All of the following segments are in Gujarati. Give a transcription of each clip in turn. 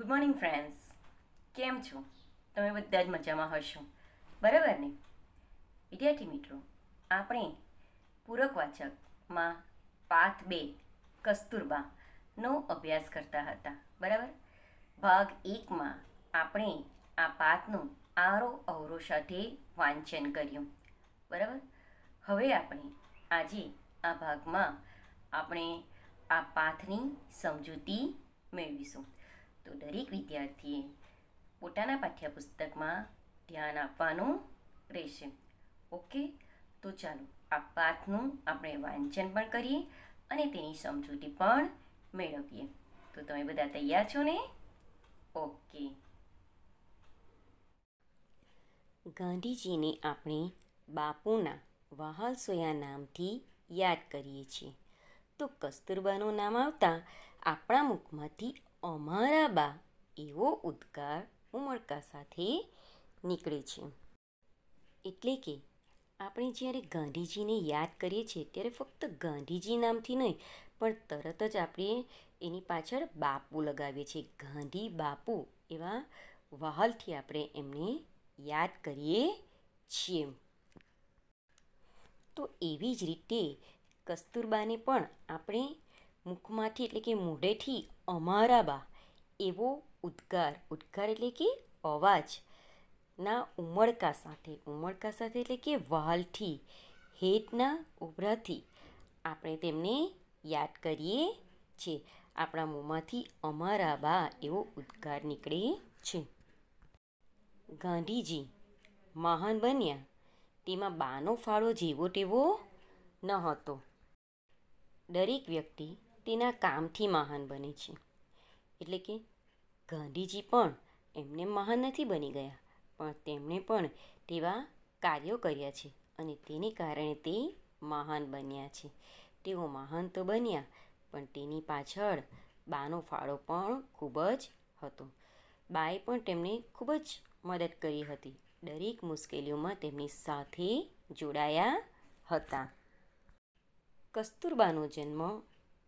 ગુડ મોર્નિંગ ફ્રેન્ડ્સ કેમ છો તમે બધા જ મજામાં હશો બરાબર ને વિદ્યાર્થી મિત્રો આપણે પૂરક વાચકમાં પાથ બે કસ્તુરબાનો અભ્યાસ કરતા હતા બરાબર ભાગ એકમાં આપણે આ પાઠનું આરો અવરો સાથે વાંચન કર્યું બરાબર હવે આપણે આજે આ ભાગમાં આપણે આ પાથની સમજૂતી મેળવીશું તો દરેક વિદ્યાર્થીએ પોતાના પાઠ્યપુસ્તકમાં ધ્યાન આપવાનું રહેશે ઓકે તો ચાલો આ પાઠનું આપણે વાંચન પણ કરીએ અને તેની સમજૂતી પણ મેળવીએ તો તમે બધા તૈયાર છો ને ઓકે ગાંધીજીને આપણે બાપુના વહાલ સોયા નામથી યાદ કરીએ છીએ તો કસ્તુરબાનું નામ આવતા આપણા મુખમાંથી અમારા બા એવો ઉદ્ગાર ઉમળકા સાથે નીકળે છે એટલે કે આપણે જ્યારે ગાંધીજીને યાદ કરીએ છીએ ત્યારે ફક્ત ગાંધીજી નામથી નહીં પણ તરત જ આપણે એની પાછળ બાપુ લગાવીએ છીએ ગાંધી બાપુ એવા વહાલથી આપણે એમને યાદ કરીએ છીએ તો એવી જ રીતે કસ્તુરબાને પણ આપણે મુખમાંથી એટલે કે મોઢેથી અમારા બા એવો ઉદ્ગાર ઉદ્ગાર એટલે કે અવાજ ના ઉમળકા સાથે ઉમળકા સાથે એટલે કે વાલથી હેતના ઉભરાથી આપણે તેમને યાદ કરીએ છીએ આપણા મોંમાંથી અમારા બા એવો ઉદ્ગાર નીકળે છે ગાંધીજી મહાન બન્યા તેમાં બાનો ફાળો જેવો તેવો ન હતો દરેક વ્યક્તિ તેના કામથી મહાન બને છે એટલે કે ગાંધીજી પણ એમને મહાન નથી બની ગયા પણ તેમણે પણ તેવા કાર્યો કર્યા છે અને તેને કારણે તે મહાન બન્યા છે તેઓ મહાન તો બન્યા પણ તેની પાછળ બાનો ફાળો પણ ખૂબ જ હતો બાએ પણ તેમને ખૂબ જ મદદ કરી હતી દરેક મુશ્કેલીઓમાં તેમની સાથે જોડાયા હતા કસ્તુરબાનો જન્મ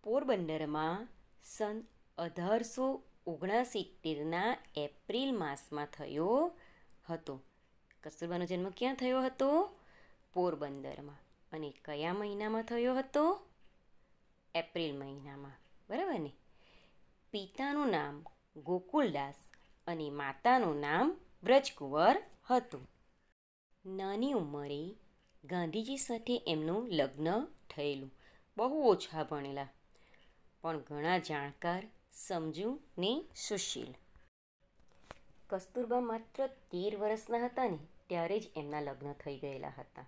પોરબંદરમાં સન અઢારસો ઓગણસિત્તેરના એપ્રિલ માસમાં થયો હતો કસ્તુરબાનો જન્મ ક્યાં થયો હતો પોરબંદરમાં અને કયા મહિનામાં થયો હતો એપ્રિલ મહિનામાં બરાબર ને પિતાનું નામ ગોકુલદાસ અને માતાનું નામ વ્રજકુંવર હતું નાની ઉંમરે ગાંધીજી સાથે એમનું લગ્ન થયેલું બહુ ઓછા ભણેલા પણ ઘણા જાણકાર સમજુ ને સુશીલ કસ્તુરબા માત્ર તેર વર્ષના હતા ને ત્યારે જ એમના લગ્ન થઈ ગયેલા હતા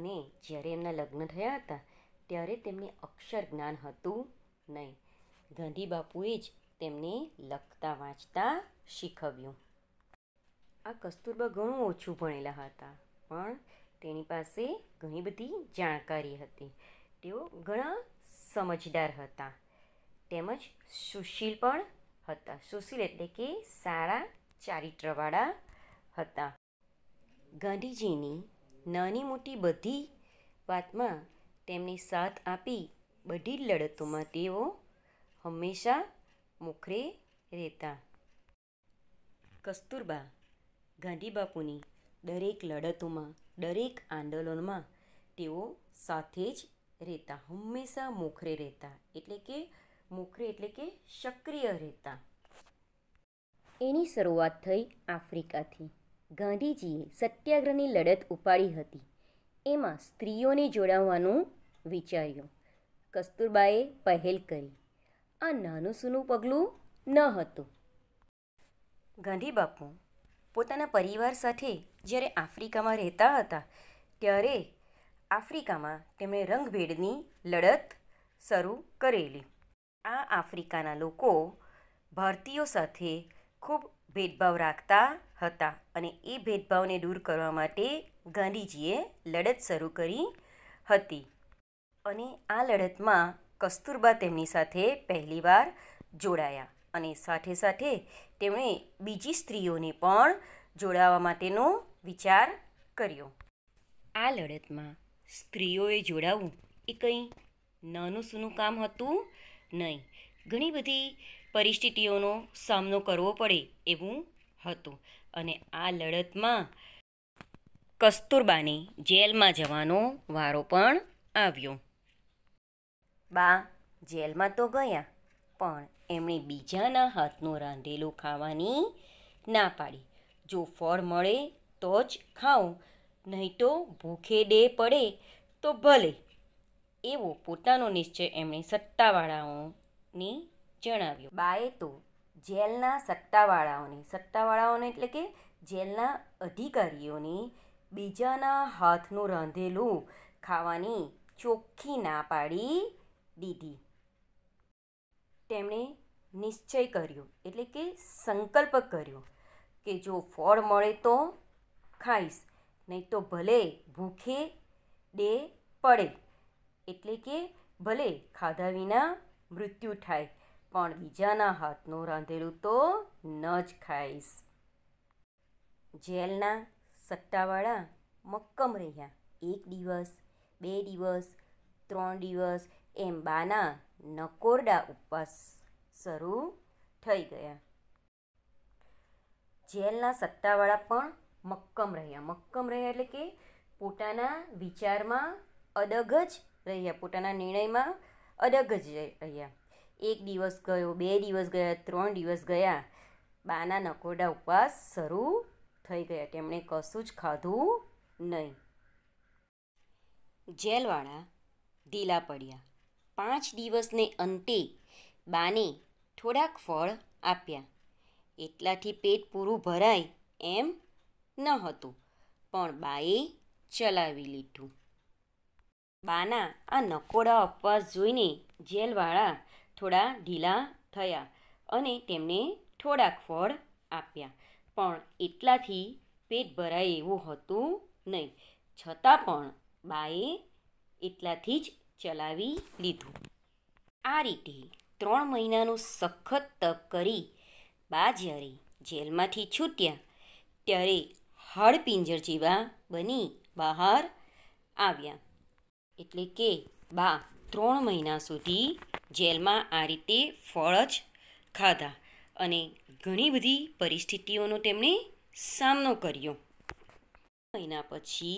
અને જ્યારે એમના લગ્ન થયા હતા ત્યારે તેમને અક્ષર જ્ઞાન હતું નહીં ગાંધી બાપુએ જ તેમને લખતા વાંચતા શીખવ્યું આ કસ્તુરબા ઘણું ઓછું ભણેલા હતા પણ તેની પાસે ઘણી બધી જાણકારી હતી તેઓ ઘણા સમજદાર હતા તેમજ સુશીલ પણ હતા સુશીલ એટલે કે સારા ચારિત્રવાળા હતા ગાંધીજીની નાની મોટી બધી વાતમાં તેમની સાથ આપી બધી લડતોમાં તેઓ હંમેશા મોખરે રહેતા કસ્તુરબા ગાંધીબાપુની દરેક લડતોમાં દરેક આંદોલનમાં તેઓ સાથે જ રહેતા હંમેશા મોખરે રહેતા એટલે કે મોખરે એટલે કે સક્રિય રહેતા એની શરૂઆત થઈ આફ્રિકાથી ગાંધીજીએ સત્યાગ્રહની લડત ઉપાડી હતી એમાં સ્ત્રીઓને જોડાવવાનું વિચાર્યું કસ્તુરબાએ પહેલ કરી આ નાનું સૂનું પગલું ન હતું ગાંધી બાપુ પોતાના પરિવાર સાથે જ્યારે આફ્રિકામાં રહેતા હતા ત્યારે આફ્રિકામાં તેમણે રંગભેડની લડત શરૂ કરેલી આ આફ્રિકાના લોકો ભારતીયો સાથે ખૂબ ભેદભાવ રાખતા હતા અને એ ભેદભાવને દૂર કરવા માટે ગાંધીજીએ લડત શરૂ કરી હતી અને આ લડતમાં કસ્તુરબા તેમની સાથે પહેલીવાર જોડાયા અને સાથે સાથે તેમણે બીજી સ્ત્રીઓને પણ જોડાવા માટેનો વિચાર કર્યો આ લડતમાં સ્ત્રીઓએ જોડાવું એ કંઈ નાનું સૂનું કામ હતું નહીં ઘણી બધી પરિસ્થિતિઓનો સામનો કરવો પડે એવું હતું અને આ લડતમાં કસ્તુરબાને જેલમાં જવાનો વારો પણ આવ્યો બા જેલમાં તો ગયા પણ એમણે બીજાના હાથનું રાંધેલું ખાવાની ના પાડી જો ફળ મળે તો જ ખાઓ નહીં તો ભૂખે ડે પડે તો ભલે એવો પોતાનો નિશ્ચય એમણે સત્તાવાળાઓને જણાવ્યો બાએ તો જેલના સત્તાવાળાઓને સત્તાવાળાઓને એટલે કે જેલના અધિકારીઓને બીજાના હાથનું રાંધેલું ખાવાની ચોખ્ખી ના પાડી દીધી તેમણે નિશ્ચય કર્યો એટલે કે સંકલ્પ કર્યો કે જો ફળ મળે તો ખાઈશ નહીં તો ભલે ભૂખે દે પડે એટલે કે ભલે ખાધા વિના મૃત્યુ થાય પણ બીજાના હાથનું રાંધેલું તો ન જ ખાઈશ જેલના સટ્ટાવાળા મક્કમ રહ્યા એક દિવસ બે દિવસ ત્રણ દિવસ એમ બાના નકોરડા ઉપવાસ શરૂ થઈ ગયા જેલના સત્તાવાળા પણ મક્કમ રહ્યા મક્કમ રહ્યા એટલે કે પોતાના વિચારમાં અડગ જ રહ્યા પોતાના નિર્ણયમાં અડગ જ રહ્યા એક દિવસ ગયો બે દિવસ ગયા ત્રણ દિવસ ગયા બાના નકોરડા ઉપવાસ શરૂ થઈ ગયા તેમણે કશું જ ખાધું નહીં જેલવાળા ઢીલા પડ્યા પાંચ દિવસને અંતે બાને થોડાક ફળ આપ્યા એટલાથી પેટ પૂરું ભરાય એમ ન હતું પણ બાએ ચલાવી લીધું બાના આ નકોડા અપવાસ જોઈને જેલવાળા થોડા ઢીલા થયા અને તેમને થોડાક ફળ આપ્યા પણ એટલાથી પેટ ભરાય એવું હતું નહીં છતાં પણ બાએ એટલાથી જ ચલાવી લીધું આ રીતે ત્રણ મહિનાનું સખત તપ કરી બા જ્યારે જેલમાંથી છૂટ્યા ત્યારે હાડપિંજર જેવા બની બહાર આવ્યા એટલે કે બા ત્રણ મહિના સુધી જેલમાં આ રીતે ફળ જ ખાધા અને ઘણી બધી પરિસ્થિતિઓનો તેમણે સામનો કર્યો મહિના પછી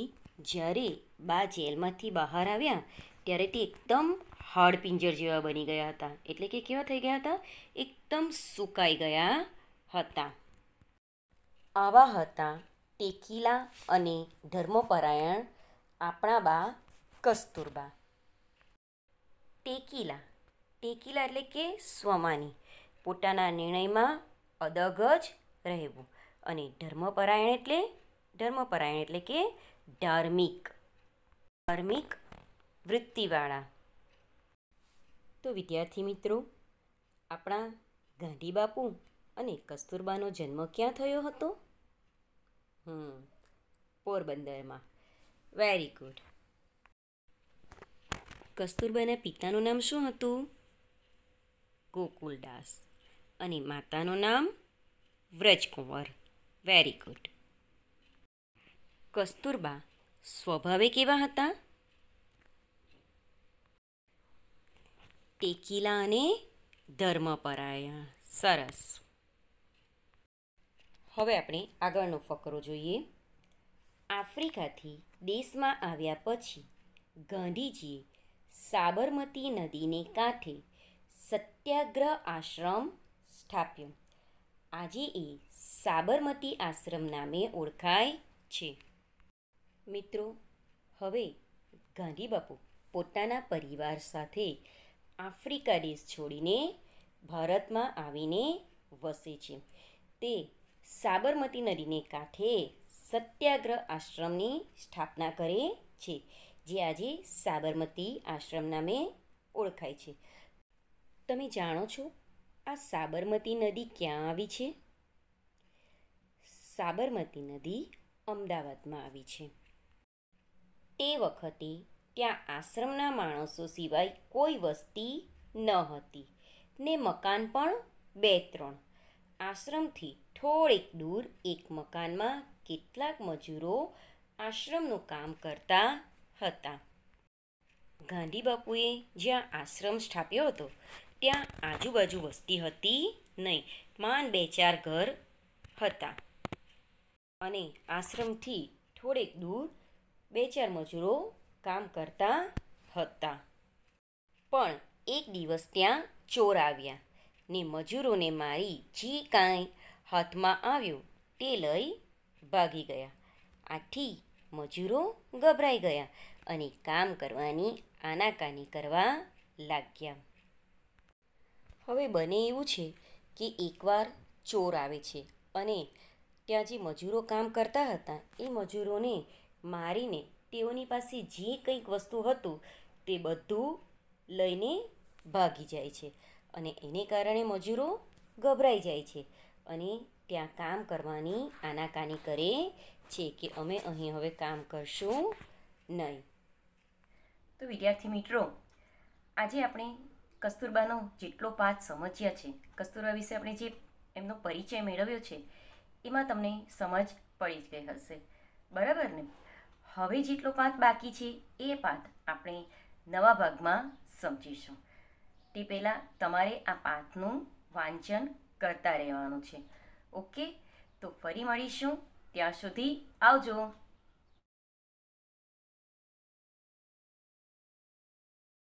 જ્યારે બા જેલમાંથી બહાર આવ્યા ત્યારે તે એકદમ હાડપિંજર જેવા બની ગયા હતા એટલે કે કેવા થઈ ગયા હતા એકદમ સુકાઈ ગયા હતા આવા હતા ટેકીલા અને ધર્મપરાયણ આપણા બા કસ્તુરબા ટેકીલા ટેકીલા એટલે કે સ્વમાની પોતાના નિર્ણયમાં અદગ જ રહેવું અને ધર્મપરાયણ એટલે ધર્મપરાયણ એટલે કે ધાર્મિક ધાર્મિક વૃત્તિવાળા તો વિદ્યાર્થી મિત્રો આપણા ગાંધી બાપુ અને કસ્તુરબાનો જન્મ ક્યાં થયો હતો હમ પોરબંદરમાં વેરી ગુડ કસ્તુરબાના પિતાનું નામ શું હતું ગોકુલદાસ અને માતાનું નામ વ્રજકુંવર વેરી ગુડ કસ્તુરબા સ્વભાવે કેવા હતા ટેકીલા અને ધર્મપરાયણ સરસ હવે આપણે આગળનો ફકરો જોઈએ આફ્રિકાથી દેશમાં આવ્યા પછી ગાંધીજીએ સાબરમતી નદીને કાંઠે સત્યાગ્રહ આશ્રમ સ્થાપ્યો આજે એ સાબરમતી આશ્રમ નામે ઓળખાય છે મિત્રો હવે ગાંધી બાપુ પોતાના પરિવાર સાથે આફ્રિકા દેશ છોડીને ભારતમાં આવીને વસે છે તે સાબરમતી નદીને કાંઠે સત્યાગ્રહ આશ્રમની સ્થાપના કરે છે જે આજે સાબરમતી આશ્રમ નામે ઓળખાય છે તમે જાણો છો આ સાબરમતી નદી ક્યાં આવી છે સાબરમતી નદી અમદાવાદમાં આવી છે તે વખતે ત્યાં આશ્રમના માણસો સિવાય કોઈ વસ્તી ન હતી ને મકાન પણ બે ત્રણ આશ્રમથી થોડેક દૂર એક મકાનમાં કેટલાક મજૂરો આશ્રમનું કામ કરતા હતા ગાંધી બાપુએ જ્યાં આશ્રમ સ્થાપ્યો હતો ત્યાં આજુબાજુ વસ્તી હતી નહીં માન બે ચાર ઘર હતા અને આશ્રમથી થોડેક દૂર બે ચાર મજૂરો કામ કરતા હતા પણ એક દિવસ ત્યાં ચોર આવ્યા ને મજૂરોને મારી જે કાંઈ હાથમાં આવ્યું તે લઈ ભાગી ગયા આથી મજૂરો ગભરાઈ ગયા અને કામ કરવાની આનાકાની કરવા લાગ્યા હવે બને એવું છે કે એકવાર ચોર આવે છે અને ત્યાં જે મજૂરો કામ કરતા હતા એ મજૂરોને મારીને તેઓની પાસે જે કંઈક વસ્તુ હતું તે બધું લઈને ભાગી જાય છે અને એને કારણે મજૂરો ગભરાઈ જાય છે અને ત્યાં કામ કરવાની આનાકાની કરે છે કે અમે અહીં હવે કામ કરશું નહીં તો વિદ્યાર્થી મિત્રો આજે આપણે કસ્તુરબાનો જેટલો પાઠ સમજ્યા છે કસ્તુરબા વિશે આપણે જે એમનો પરિચય મેળવ્યો છે એમાં તમને સમજ પડી જ ગઈ હશે બરાબર ને હવે જેટલો પાઠ બાકી છે એ પાઠ આપણે નવા ભાગમાં સમજીશું તે પહેલાં તમારે આ પાઠનું વાંચન કરતા રહેવાનું છે ઓકે તો ફરી મળીશું ત્યાં સુધી આવજો